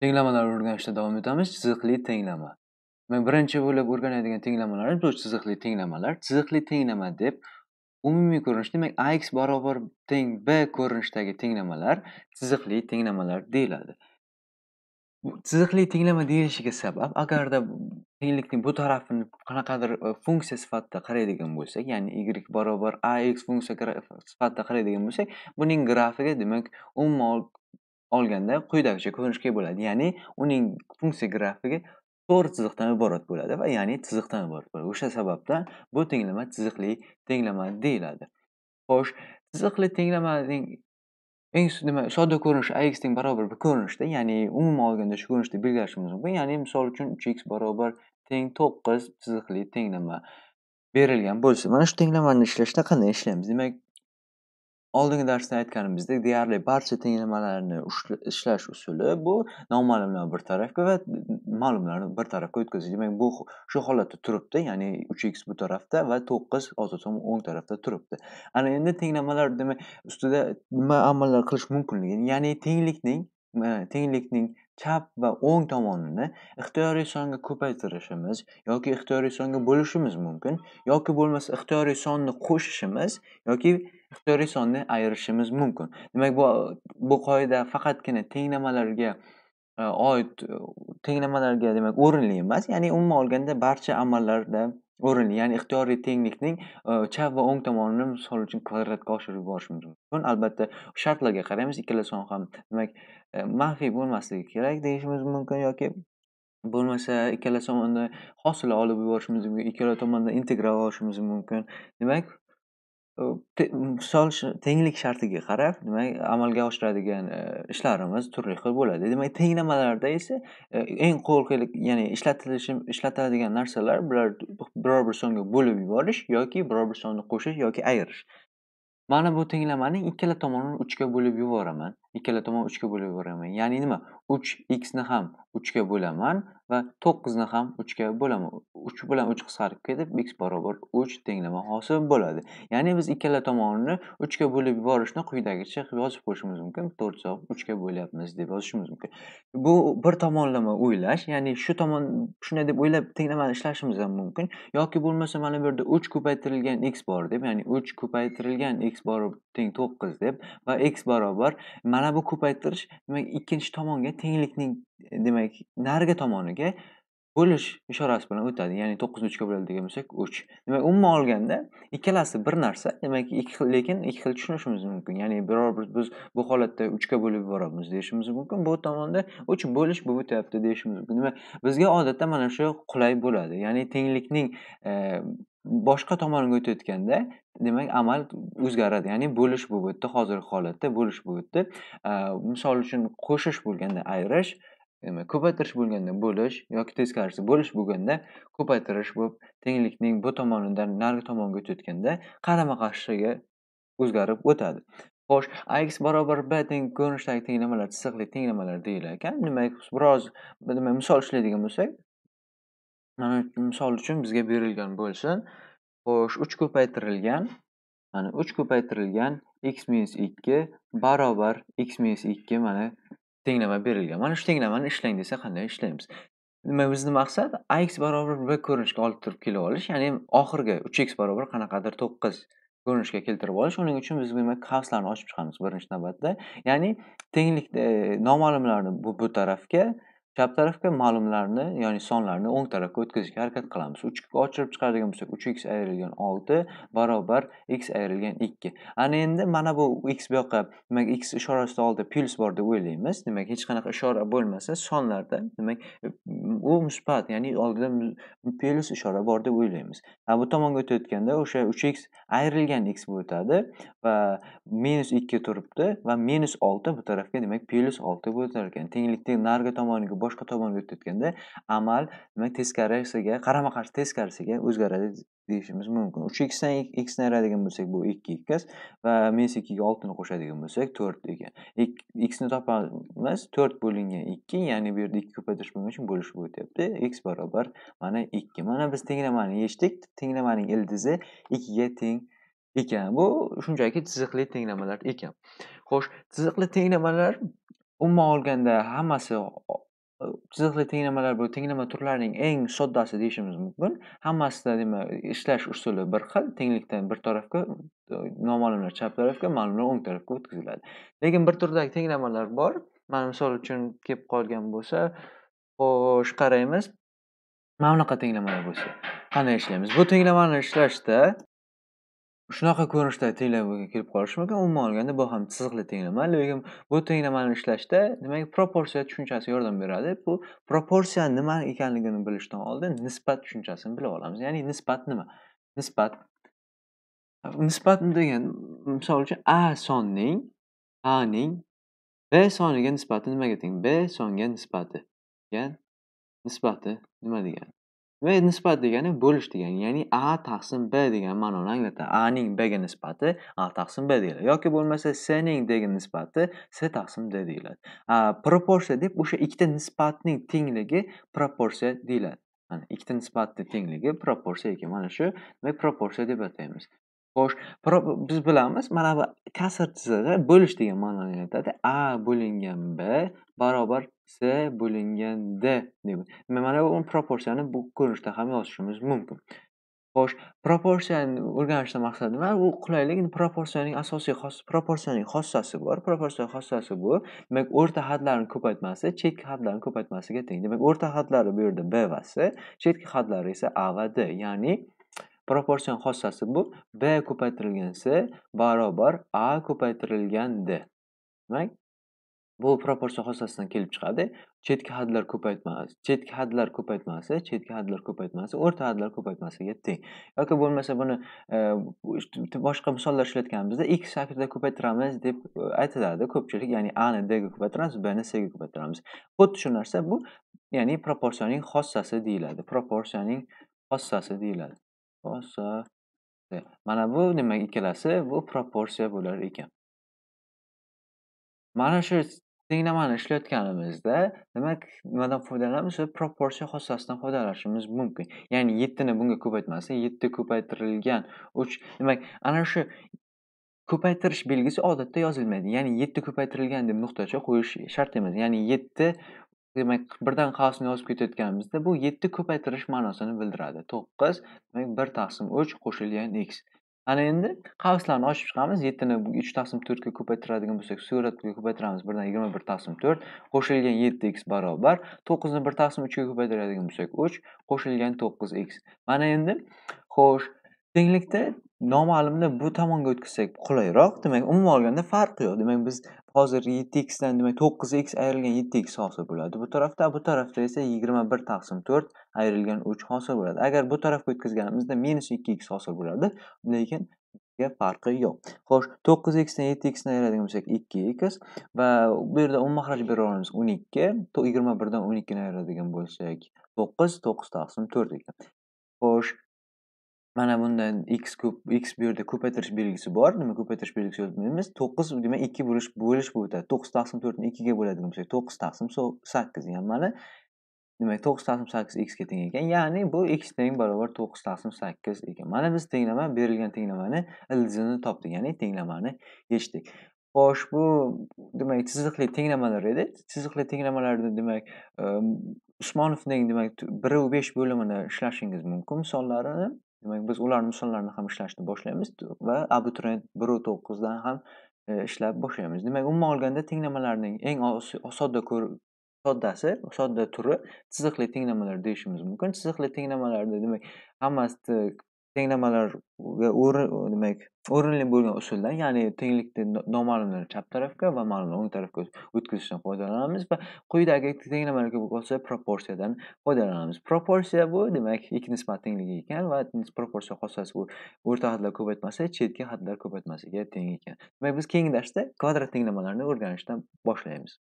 tenglamalarni o'rganishda davom etamiz. Chiziqli tenglama. Demak, birinchi bo'lib o'rganadigan tenglamalarimiz bu chiziqli tenglamalar. Chiziqli tenglama deb umumiy ko'rinish, demak, ax barobar teng b ko'rinishdagi tenglamalar chiziqli tenglamalar deyiladi. Chiziqli tenglama deyilishiga sabab, agarda tenglikning bu tarafini qanaqadir e, funksiya sifatida qaraydigan bo'lsak, ya'ni y barobar ax funksiya sifatida qaraydigan bo'lsak, buning grafigi, demak, umuman olganda quyidagicha ko'rinishga bo'ladi ya'ni uning funksiya grafigi to'g'ri chiziqdan iborat bo'ladi va ya'ni chiziqdan iborat bo'ladi o'sha sababdan bu tenglama chiziqli tenglama deyiladi xo'sh chiziqli tenglamaning eng nima sodda ko'rinishi ax teng barobar bir ko'rinishda ya'ni umuman olganda shu ko'rinishda belgilashimiz mumkin ya'ni misol uchun uch x barobar teng to'qqiz chiziqli tenglama berilgan bo'lsa mana shu tenglamani ishlashda qanday ishlaymiz demak Oldingi darsda aytganimizdek, deyarli barcha tenglamalarni ishlash usuli bu noma'lumlarni bir tarafga va ma'lumlarni bir tarafga o'tkazish. Demak, bu shu holatda turibdi, ya'ni 3x bu tarafda va 9 ozotom o'ng tarafda turibdi. Ana endi tenglamalar demak, ustida nima amallar qilish mumkinligini, ya'ni tenglikning e, tenglikning chap va o'ng tomonini ixtiyoriy songa ko'paytirishimiz yoki ixtiyoriy songa bo'lishimiz mumkin yoki bo'lmasa ixtiyoriy sonni qo'shishimiz yoki ixtiyoriy sonni ayirishimiz mumkin demak bu bu qoida faqatgina tenglamalarga e, oid e, tenglamalarga demak o'rinli emas ya'ni umuman olganda barcha amallarda o'rinli ya'ni ixtiyoriy tenglikning e, chap va o'ng tomonini misol uchun kvadratga oshirib yuborishimiz mumkin albatta shartlarga qaraymiz ikkala son ham demak manfiy bo'lmasligi kerak deyishimiz mumkin yoki bo'lmasa ikkala tomonni hosila olib yuborishimiz mumkin ikkala tomonda integral olishimiz mumkin demak misol tenglik shartiga qarab demak amalga oshiradigan e, ishlarimiz turli xil bo'ladi demak tenglamalarda esa e, eng qo'rqaylik ya'ni ishlatilishi ishlatiladigan narsalar bular biror bir songa bo'lib yuborish yoki biror bir sonni qo'shish yoki ayirish mana bu tenglamaning ikkala tomonini uchga bo'lib yuboraman ikkala tomon uchga bo'lib yuboraman ya'ni nima uch ni ham ga bo'laman va ni ham ga bo'laman uch bilan uch qisqarib ketib x barobar uch tenglama hosil bo'ladi ya'ni biz ikkala tomonini ga bo'lib yuborishni quyidagicha yozib qo'yishimiz mumkin to'rt 3 ga bo'lyapmiz deb yozishimiz mumkin bu bir tomonlama o'ylash ya'ni shu tomon shunday deb o'ylab tenglamani ishlashimiz ham mumkin yoki bo'lmasa mana bu yerda uch ko'paytirilgan x bor deb ya'ni uch ko'paytirilgan x bor teng to'qqiz deb va x barobar mana bu ko'paytirish demak ikkinchi tomonga tenglikning e, demak narigi tomoniga bo'lish ishorasi bilan o'tadi ya'ni to'qqizni uchga degan bo'lsak uch demak umuman olganda ikkalasi bir narsa demak ikki xil lekin ikki xil tushunishimiz mumkin ya'ni biror bir biz bu holatda uchga bo'lib yuboramiz deyishimiz mumkin bu tomonda uch bo'lish bo'lib o'tyapti deyishimiz mumkin demak bizga odatda mana shu qulay bo'ladi ya'ni tenglikning e, boshqa tomonga o'tayotganda demak amal o'zgaradi ya'ni bo'lish bo'lib o'tdi hozirgi holatda bo'lish bo'lib o'tdi misol uchun qo'shish bo'lganda ayirish demak ko'paytirish bo'lganda bo'lish yoki teskarisi bo'lish bo'lganda ko'paytirish bo'lib tenglikning bu tomonidan narigi tomonga o'tayotganda qarama qarshiga o'zgarib o'tadi xo'sh ax barobar b teng ko'rinishdagi tenglamalar chiziqli tenglamalar deyilar ekan demak biroz nima misol ishlaydigan bo'lsak mana misol uchun bizga berilgan bo'lsin xo'sh uch ko'paytirilgan mana uch ko'paytirilgan x minus ikki barobar x minus ikki mana tenglama berilgan mana shu tenglamani ishlang desa qanday ishlaymiz nima bizni maqsad ax barobar b ko'rinishga olib turib kelib olish ya'ni oxirgi uch x barobar qanaqadir to'qqiz ko'rinishga keltirib olish shuning uchun biz demak qavslarni ochib chiqamiz birinchi navbatda ya'ni tenglik e, noma'lumlarni bu, bu tarafga chap tarafga ma'lumlarni ya'ni sonlarni o'ng tarafga o'tkazishga harakat qilamiz uch ochirib chiqaradigan bo'lsak uch x ayrilgan olti barobar x ayrilgan ikki ana endi mana bu x bu yoqqa demak x ishorasida oldida plyus bor deb o'ylaymiz demak hech qanaqa ishora bo'lmasa sonlarda demak u musbat ya'ni oldida plyus ishora bor deb o'ylaymiz bu tomonga o'tayotganda o'sha uch x ayrilgan x bo'lib o'tadi va minus ikki turibdi va minus olti bu tarafga demak plyus olti bo'lib ekan tenglikni narigi tomoniga boshqa tomonga o'tayotganda amal demak teskarisiga qarama qarshi teskarisiga o'zgaradi deyishimiz mumkin uch xdan eksni ayiradigan bo'lsak bu ikki ekas va minus ikkiga oltini qo'shadigan bo'lsak to'rt degan eksni topamiz to'rt bo'lingan ikki ya'ni bu yerda ikki ko'paytirish bo'lgani uchun bo'lishib o'tyapti x barobar mana ikki mana biz tenglamani yechdik tenglamaning ildizi ikkiga teng ekan bu shunchaki chiziqli tenglamalar ekan xo'sh chiziqli tenglamalar umuman olganda hammasi chiziqli tenglamalar bu tenglama turlarining eng soddasi deyishimiz mumkin hammasida demak ishlash usuli bir xil tenglikdan bir tarafga e, noma'lumlar chap tarafga ma'lumlar o'ng tarafga o'tkaziladi lekin bir turdagi tenglamalar bor mana misol uchun kelib qolgan bo'lsa xo'sh qaraymiz mana bunaqa tenglamalar bo'lsa qanday ishlaymiz bu tenglamani ishlashda Shunaqa ko'rinishda tenglamaga kelib qolishi mumkin. Umuman olganda bu ham chiziqli tenglama, lekin bu tenglamani ishlashda demak proporsiya tushunchasi yordam beradi. Bu proporsiya nima ekanligini bilishdan oldin nisbat tushunchasini bilib olamiz. Ya'ni nisbat nima? Nisbat nisbat degan misol uchun a sonning a ning b soniga nisbati nimaga teng? b songa nisbati. Nisbati nima degani? va nisbat degani bo'lish degani ya'ni a taqsim b degan ma'noni anglatadi a ning b ga nisbati a taqsim b deyiladi yoki bo'lmasa s ning d ga nisbati s taqsim d deyiladi proporsiya deb o'sha ikkita nisbatning tengligi proporsiya deyiladi mana ikkita nisbatni tengligi proporsiya ekan mana shu demak proporsiya deb ataymiz xo'sh biz bilamiz mana bu kasr chizig'i bo'lish degan ma'noni anglatadi a bo'lingan b barobar c bo'lingan d deymiz mana bu proporsiyani bu ko'rinishda ham yozishimiz mumkin xo'sh proporsiyani o'rganishdan maqsad nima u qulaylik proporsiyaning asosiy proporsiyaning xossasi bor proporsiya xossasi bu demak o'rta hadlarni ko'paytmasi chetki hadlarni ko'paytmasiga teng demak o'rta hadlari bu yerda b va c chetki hadlari esa a va d ya'ni Proporsion xossasi bu b ko'paytirilgan c barobar a ko'paytirilgan d. Demak, bu proporsion xossasidan kelib chiqadi. Chetki hadlar ko'paytmasi, chetki hadlar ko'paytmasi, chetki hadlar ko'paytmasi o'rta hadlar ko'paytmasiga teng. Yoki bo'lmasa buni e, boshqa misollar ishlatganimizda x shaklida ko'paytiramiz deb e, aytiladi. Ko'pchilik, ya'ni a ni d ga ko'paytiramiz, b ni c ga ko'paytiramiz. Xuddi shu narsa bu, ya'ni proporsiyaning xossasi deyiladi. proporsiyaning xossasi deyiladi. rosa e, mana bu nima ikkalasi bu proporsiya bo'lar ekan mana shu tenglamani ishlayotganimizda nima nimadan foydalanamiz proporsiya xossasidan foydalanishimiz mumkin ya'ni yettini bunga ko'paytmasdan yetti ko'paytirilgan uch demak ana shu ko'paytirish belgisi odatda yozilmaydi ya'ni yetti ko'paytirilgan deb nuqtacha qo'yish shart emas ya'ni yetti demak birdan qavsni yozib ketayotganimizda bu yetti ko'paytirish ma'nosini bildiradi to'qqiz demak bir taqsim uch qo'shilgan x ana endi qavslarni ochib chiqamiz yettini uch taqsim to'rtga ko'paytiradigan bo'lsak suratga ko'paytiramiz birdan yigirma bir taqsim to'rt qo'shilgan yetti x barobar to'qqizni bir taqsim uchga ko'paytiradigan bo'lsak uch qo'shilgan to'qqiz x mana endi xo'sh tenglikda noma'lumni bu tomonga o'tkazsak qulayroq demak umuman olganda farqi yo'q demak biz hozir yetti xdan demak to'qqiz x ayrilgan yetti x hosil bo'ladi bu tarafda bu tarafda esa yigirma bir taqsim to'rt ayrilgan uch hosil bo'ladi agar bu tarafga o'tkazganimizda minus ikki x hosil bo'ladi lekin farqi yo'q xo'sh to'qqiz xdan yetti xdan ayiradigan bo'lsak ikki x va bu yerda umuman xaraj bera olamiz o'n ikki yigirma birdan o'n ikkini ayiradigan bo'lsak to'qqiz to'qqiz taqsim to'rt ekan xo'sh Mana bundan x ko'p x bu yerda ko'paytirish belgisi bor. Nima ko'paytirish belgisi yo'q bilmaymiz. 9 demak 2 bo'lish bo'lish bo'lib o'tadi. 9 taqsim 4 ni 2 ga bo'ladigan bo'lsak, 9 taqsim sakkiz ya'ni mana demak 9 taqsim 8 x ga teng ekan. Ya'ni bu x teng barobar 9 taqsim 8 ekan. Mana biz tenglama berilgan tenglamani ildizini topdik, ya'ni tenglamani yechdik. Xo'sh, bu demak chiziqli tenglamalar edi. Chiziqli tenglamalarni demak ehm, Usmonovning demak 1 va bo'limini ishlashingiz mumkin misollarini. demak biz ularni misollarini ham ishlashni boshlaymiz va abituriyent biru to'qqizdan ham e, ishlab boshlaymiz demak umuman olganda tenglamalarning eng sodda soddasi sodda turi chiziqli tenglamalar deyishimiz mumkin chiziqli tenglamalarda demak hammasi Tenglamalarga o'rin demak, o'rinli bo'lgan usuldan, ya'ni tenglikni noma'lumlarni chap tarafga va ma'lum o'ng tarafga o'tkazishdan foydalanamiz va quyidagi tenglamalarga bo'lsa proporsiyadan foydalanamiz. Proporsiya bu demak, ikki nisbat tengligi ekan va proporsiya hosilasi bu o'rta hadlar ko'paytmasa chetki hadlar ko'paytmasiga teng ekan. Demak, biz keyingi darsda kvadrat tenglamalarni o'rganishdan boshlaymiz.